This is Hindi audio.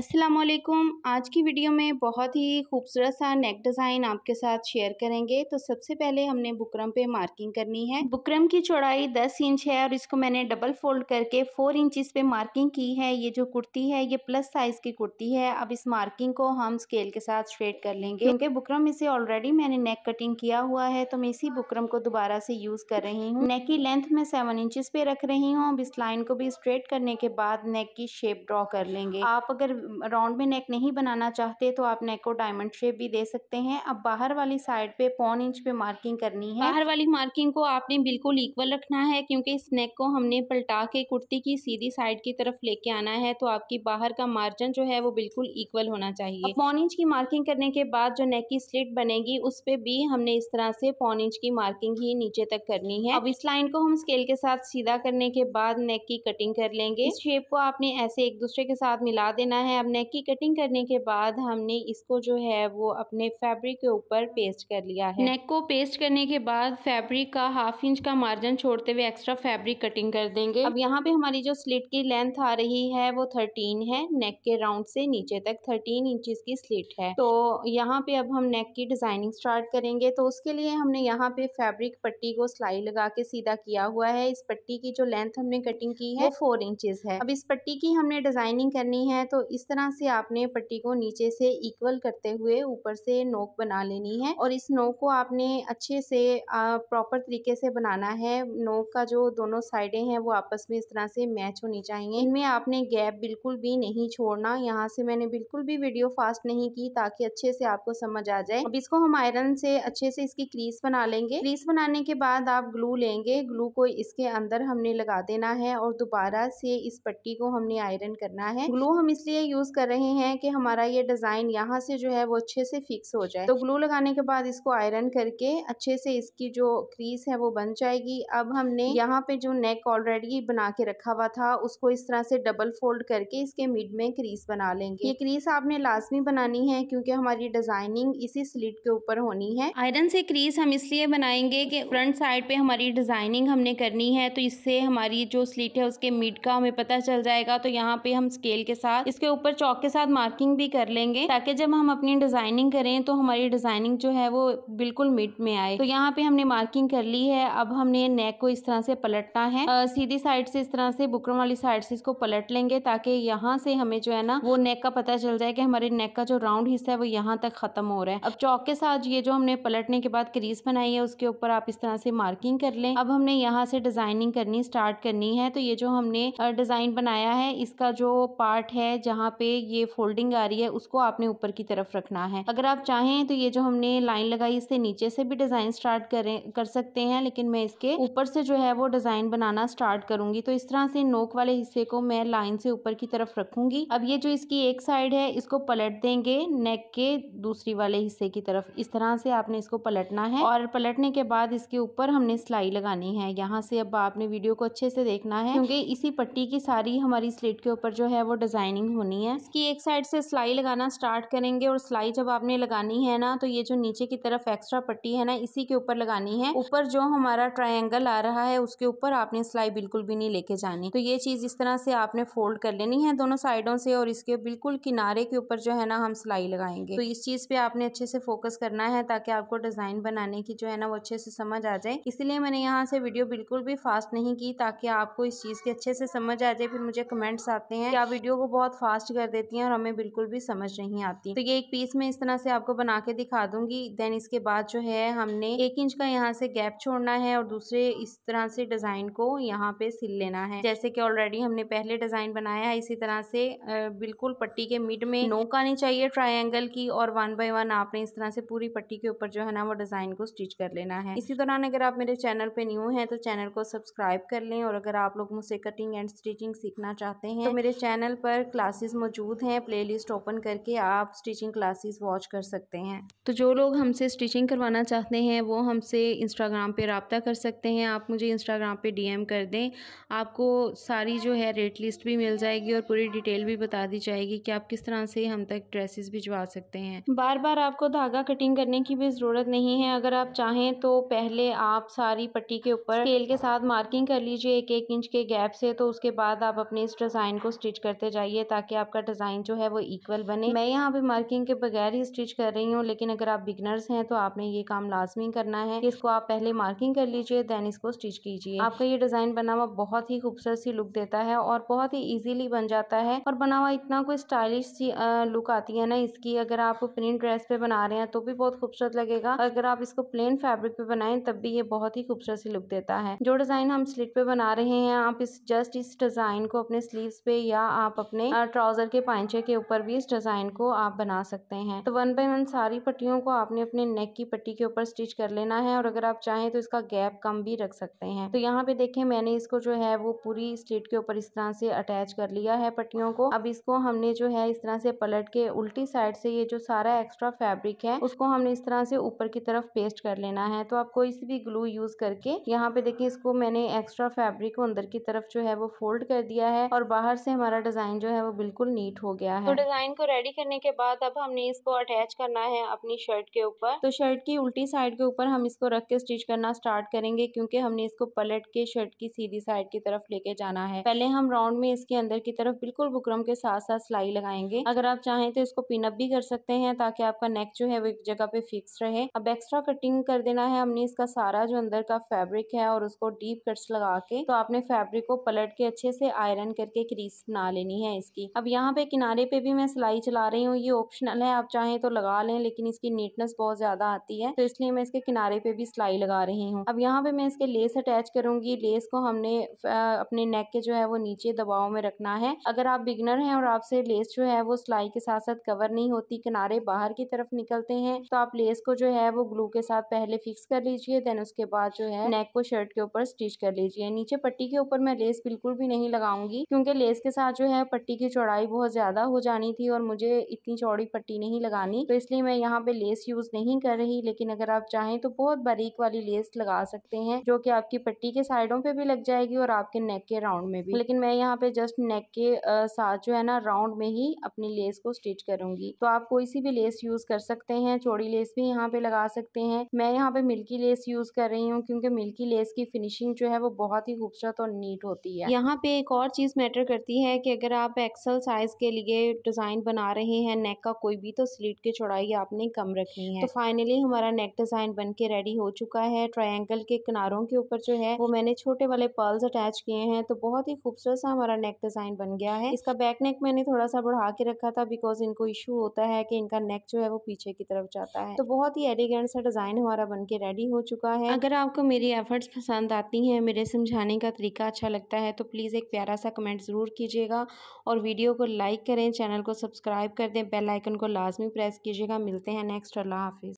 असलकुम आज की वीडियो में बहुत ही खूबसूरत सा नेक डिज़ाइन आपके साथ शेयर करेंगे तो सबसे पहले हमने बुकरम पे मार्किंग करनी है बुकरम की चौड़ाई 10 इंच है और इसको मैंने डबल फोल्ड करके 4 इंच पे मार्किंग की है ये जो कुर्ती है ये प्लस साइज़ की कुर्ती है अब इस मार्किंग को हम स्केल के साथ स्ट्रेट कर लेंगे क्योंकि बुकरम इसे ऑलरेडी मैंने नेक कटिंग किया हुआ है तो मैं इसी बुकरम को दोबारा से यूज़ कर रही हूँ नेक की लेंथ में सेवन इंचज़ पे रख रही हूँ अब इस लाइन को भी स्ट्रेट करने के बाद नेक की शेप ड्रॉ कर लेंगे आप अगर राउंड में नेक नहीं बनाना चाहते तो आप नेक को डायमंड शेप भी दे सकते हैं अब बाहर वाली साइड पे पौन इंच पे मार्किंग करनी है बाहर वाली मार्किंग को आपने बिल्कुल इक्वल रखना है क्योंकि इस नेक को हमने पलटा के कुर्ती की सीधी साइड की तरफ लेके आना है तो आपकी बाहर का मार्जिन जो है वो बिल्कुल इक्वल होना चाहिए पौन इंच की मार्किंग करने के बाद जो नेक की स्लिट बनेगी उस पर भी हमने इस तरह से पौन इंच की मार्किंग ही नीचे तक करनी है अब इस लाइन को हम स्केल के साथ सीधा करने के बाद नेक की कटिंग कर लेंगे इस शेप को आपने ऐसे एक दूसरे के साथ मिला देना है है अब नेक की कटिंग करने के बाद हमने इसको जो है वो अपने फैब्रिक के ऊपर पेस्ट कर लिया है नेक को पेस्ट करने के बाद फैब्रिक का हाफ इंच का मार्जिन छोड़ते हुए एक्स्ट्रा फैब्रिक कटिंग कर देंगे अब यहाँ पे हमारी जो स्लिट की लेंथ आ रही है वो थर्टीन है नेक के राउंड से नीचे तक थर्टीन इंचज की स्लिट है तो यहाँ पे अब हम नेक की डिजाइनिंग स्टार्ट करेंगे तो उसके लिए हमने यहाँ पे फैब्रिक पट्टी को सिलाई लगा के सीधा किया हुआ है इस पट्टी की जो लेंथ हमने कटिंग की है वो फोर इंचज है अब इस पट्टी की हमने डिजाइनिंग करनी है तो इस इस तरह से आपने पट्टी को नीचे से इक्वल करते हुए ऊपर से नोक बना लेनी है और इस नोक को आपने अच्छे से प्रॉपर तरीके से बनाना है नोक का जो दोनों साइडें हैं वो आपस में इस तरह से मैच होनी चाहिए इनमें आपने गैप बिल्कुल भी नहीं छोड़ना यहाँ से मैंने बिल्कुल भी वीडियो फास्ट नहीं की ताकि अच्छे से आपको समझ आ जाए अब इसको हम आयरन से अच्छे से इसकी क्रीस बना लेंगे क्रीस बनाने के बाद आप ग्लू लेंगे ग्लू को इसके अंदर हमने लगा देना है और दोबारा से इस पट्टी को हमने आयरन करना है ग्लू हम इसलिए यूज़ कर रहे हैं कि हमारा ये डिज़ाइन यहाँ से जो है वो अच्छे से फिक्स हो जाए तो ग्लू लगाने के बाद इसको आयरन करके अच्छे से इसकी जो क्रीज है वो बन जाएगी अब हमने यहाँ पे जो नेक ऑलरेडी बना के रखा हुआ था उसको इस तरह से डबल फोल्ड करके इसके मिड में क्रीज बना लेंगे ये क्रीज आपने लाजमी बनानी है क्योंकि हमारी डिजाइनिंग इसी स्लिट के ऊपर होनी है आयरन से क्रीज हम इसलिए बनाएंगे कि फ्रंट साइड पे हमारी डिजाइनिंग हमने करनी है तो इससे हमारी जो स्लिट है उसके मिड का हमें पता चल जाएगा तो यहाँ पे हम स्केल के साथ इसके ऊपर चौक के साथ मार्किंग भी कर लेंगे ताकि जब हम अपनी डिजाइनिंग करें तो हमारी डिजाइनिंग जो है वो बिल्कुल मिड में आए तो यहाँ पे हमने मार्किंग कर ली है अब हमने नेक को इस तरह से पलटना है आ, सीधी साइड से इस तरह से बुकरम वाली साइड से इसको पलट लेंगे ताकि यहाँ से हमें जो है ना वो नेक का पता चल जाए कि हमारे नेक का जो राउंड हिस्सा है वो यहाँ तक खत्म हो रहा है अब चौक के साथ ये जो हमने पलटने के बाद क्रीज बनाई है उसके ऊपर आप इस तरह से मार्किंग कर लें अब हमने यहाँ से डिजाइनिंग करनी स्टार्ट करनी है तो ये जो हमने डिजाइन बनाया है इसका जो पार्ट है जहाँ यहाँ पे ये फोल्डिंग आ रही है उसको आपने ऊपर की तरफ रखना है अगर आप चाहें तो ये जो हमने लाइन लगाई इससे नीचे से भी डिज़ाइन स्टार्ट करें कर सकते हैं लेकिन मैं इसके ऊपर से जो है वो डिज़ाइन बनाना स्टार्ट करूंगी तो इस तरह से नोक वाले हिस्से को मैं लाइन से ऊपर की तरफ रखूंगी अब ये जो इसकी एक साइड है इसको पलट देंगे नेक के दूसरी वाले हिस्से की तरफ इस तरह से आपने इसको पलटना है और पलटने के बाद इसके ऊपर हमने सिलाई लगानी है यहाँ से अब आपने वीडियो को अच्छे से देखना है क्योंकि इसी पट्टी की सारी हमारी स्लेट के ऊपर जो है वो डिजाइनिंग होनी करनी है इसकी एक साइड से सिलाई लगाना स्टार्ट करेंगे और सिलाई जब आपने लगानी है ना तो ये जो नीचे की तरफ एक्स्ट्रा पट्टी है ना इसी के ऊपर लगानी है ऊपर जो हमारा ट्राइंगल आ रहा है उसके ऊपर आपने सिलाई बिल्कुल भी नहीं लेके जानी तो ये चीज इस तरह से आपने फोल्ड कर लेनी है दोनों साइडों से और इसके बिल्कुल किनारे के ऊपर जो है ना हम सिलाई लगाएंगे तो इस चीज पे आपने अच्छे से फोकस करना है ताकि आपको डिजाइन बनाने की जो है ना वो अच्छे से समझ आ जाए इसलिए मैंने यहाँ से वीडियो बिल्कुल भी फास्ट नहीं की ताकि आपको इस चीज के अच्छे से समझ आ जाए फिर मुझे कमेंट्स आते हैं क्या वीडियो को बहुत फास्ट फास्ट कर देती हैं और हमें बिल्कुल भी समझ नहीं आती तो ये एक पीस में इस तरह से आपको बना के दिखा दूंगी देन इसके बाद जो है हमने एक इंच का यहाँ से गैप छोड़ना है और दूसरे इस तरह से डिजाइन को यहाँ पे सिल लेना है जैसे कि ऑलरेडी हमने पहले डिजाइन बनाया है इसी तरह से बिल्कुल पट्टी के मिड में नोक आनी चाहिए ट्राइंगल की और वन बाय वन आपने इस तरह से पूरी पट्टी के ऊपर जो है ना वो डिजाइन को स्टिच कर लेना है इसी दौरान अगर आप मेरे चैनल पे न्यू है तो चैनल को सब्सक्राइब कर लें और अगर आप लोग मुझसे कटिंग एंड स्टिचिंग सीखना चाहते हैं तो मेरे चैनल पर क्लासेस मौजूद हैं प्लेलिस्ट ओपन करके आप स्टिचिंग क्लासेस वॉच कर सकते हैं तो जो लोग हमसे स्टिचिंग करवाना चाहते हैं वो हमसे इंस्टाग्राम पे रबता कर सकते हैं आप मुझे इंस्टाग्राम पे डीएम कर दें आपको सारी जो है रेट लिस्ट भी मिल जाएगी और पूरी डिटेल भी बता दी जाएगी कि आप किस तरह से हम तक ड्रेसेस भिजवा सकते हैं बार बार आपको धागा कटिंग करने की भी ज़रूरत नहीं है अगर आप चाहें तो पहले आप सारी पट्टी के ऊपर स्केल के साथ मार्किंग कर लीजिए एक एक इंच के गैप से तो उसके बाद आप अपने इस डिज़ाइन को स्टिच करते जाइए ताकि आप आपका डिज़ाइन जो है वो इक्वल बने मैं यहाँ पे मार्किंग के बगैर ही स्टिच कर रही हूँ लेकिन अगर आप बिगनर्स हैं तो आपने ये काम लाजमी करना है इसको आप पहले मार्किंग कर लीजिए देन इसको स्टिच कीजिए आपका ये डिज़ाइन बना हुआ बहुत ही खूबसूरत सी लुक देता है और बहुत ही ईजिली बन जाता है और बना हुआ इतना कोई स्टाइलिश सी लुक आती है ना इसकी अगर आप प्रिंट ड्रेस पे बना रहे हैं तो भी बहुत खूबसूरत लगेगा अगर आप इसको प्लेन फैब्रिक पे बनाए तब भी ये बहुत ही खूबसूरत सी लुक देता है जो डिज़ाइन हम स्लिट पे बना रहे हैं आप इस जस्ट इस डिज़ाइन को अपने स्लीव्स पे या आप अपने ट्राउज़र के पैंचे के ऊपर भी इस डिज़ाइन को आप बना सकते हैं तो वन बाई वन सारी पट्टियों को आपने अपने नेक की पट्टी के ऊपर स्टिच कर लेना है और अगर आप चाहें तो इसका गैप कम भी रख सकते हैं तो यहाँ पे देखें मैंने इसको जो है वो पूरी स्लीट के ऊपर इस तरह से अटैच कर लिया है पट्टियों को अब इसको हमने जो है इस तरह से पलट के उल्टी साइड से ये जो सारा एक्स्ट्रा फैब्रिक है उसको हमने इस तरह से ऊपर की तरफ पेस्ट कर लेना है तो आप कोई सी भी ग्लू यूज करके यहाँ पे देखिए इसको मैंने एक्स्ट्रा फैब्रिक को अंदर की तरफ जो है वो फोल्ड कर दिया है और बाहर से हमारा डिजाइन जो है वो बिल्कुल बिल्कुल नीट हो गया तो है तो डिजाइन को रेडी करने के बाद अब हमने इसको अटैच करना है अपनी शर्ट के ऊपर तो शर्ट की उल्टी साइड के ऊपर हम इसको रख के स्टिच करना स्टार्ट करेंगे क्योंकि हमने इसको पलट के शर्ट की सीधी साइड की तरफ लेके जाना है पहले हम राउंड में इसके अंदर की तरफ बिल्कुल बुकरम के साथ साथ सिलाई लगाएंगे अगर आप चाहें तो इसको पिनअप भी कर सकते हैं ताकि आपका नेक जो है वो एक जगह पे फिक्स रहे अब एक्स्ट्रा कटिंग कर देना है हमने इसका सारा जो अंदर का फैब्रिक है और उसको डीप कट्स लगा के तो आपने फैब्रिक को पलट के अच्छे से आयरन करके क्रीस बना लेनी है इसकी अब यहाँ पे किनारे पे भी मैं सिलाई चला रही हूँ ये ऑप्शनल है आप चाहें तो लगा लें लेकिन इसकी नीटनेस बहुत ज्यादा आती है तो इसलिए मैं इसके किनारे पे भी सिलाई लगा रही हूँ अब यहाँ पे मैं इसके लेस अटैच करूंगी लेस को हमने अपने नेक के जो है वो नीचे दबाव में रखना है अगर आप बिगनर हैं और आपसे लेस जो है वो सिलाई के साथ साथ कवर नहीं होती किनारे बाहर की तरफ निकलते हैं तो आप लेस को जो है वो ग्लू के साथ पहले फिक्स कर लीजिए देन उसके बाद जो है नेक को शर्ट के ऊपर स्टिच कर लीजिए नीचे पट्टी के ऊपर मैं लेस बिल्कुल भी नहीं लगाऊंगी क्योंकि लेस के साथ जो है पट्टी की चौड़ाई चौड़ाई बहुत ज़्यादा हो जानी थी और मुझे इतनी चौड़ी पट्टी नहीं लगानी तो इसलिए मैं यहाँ पे लेस यूज़ नहीं कर रही लेकिन अगर आप चाहें तो बहुत बारीक वाली लेस लगा सकते हैं जो कि आपकी पट्टी के साइडों पे भी लग जाएगी और आपके नेक के राउंड में भी लेकिन मैं यहाँ पे जस्ट नेक के साथ जो है ना राउंड में ही अपनी लेस को स्टिच करूंगी तो आप कोई सी भी लेस यूज कर सकते हैं चौड़ी लेस भी यहाँ पे लगा सकते हैं मैं यहाँ पे मिल्की लेस यूज कर रही हूँ क्योंकि मिल्की लेस की फिनिशिंग जो है वो बहुत ही खूबसूरत और नीट होती है यहाँ पे एक और चीज मैटर करती है कि अगर आप एक्सल साइज़ के लिए डिज़ाइन बना रहे हैं नेक का कोई भी तो स्लीट की चौड़ाई आपने कम रखनी है तो फाइनली हमारा नेक डिज़ाइन बन के रेडी हो चुका है ट्राइंगल के किनारों के ऊपर जो है वो मैंने छोटे वाले पर्ल्स अटैच किए हैं तो बहुत ही खूबसूरत सा हमारा नेक डिज़ाइन बन गया है इसका बैक नेक मैंने थोड़ा सा बढ़ा के रखा था बिकॉज इनको इशू होता है की इनका नेक जो है वो पीछे की तरफ जाता है तो बहुत ही एलिगेंट सा डिज़ाइन हमारा बन के रेडी हो चुका है अगर आपको मेरी एफर्ट्स पसंद आती है मेरे समझाने का तरीका अच्छा लगता है तो प्लीज़ एक प्यारा सा कमेंट ज़रूर कीजिएगा और वीडियो को लाइक करें चैनल को सब्सक्राइब कर दें बेल आइकन को लाजमी प्रेस कीजिएगा मिलते हैं नेक्स्ट अल्लाह हाफिज़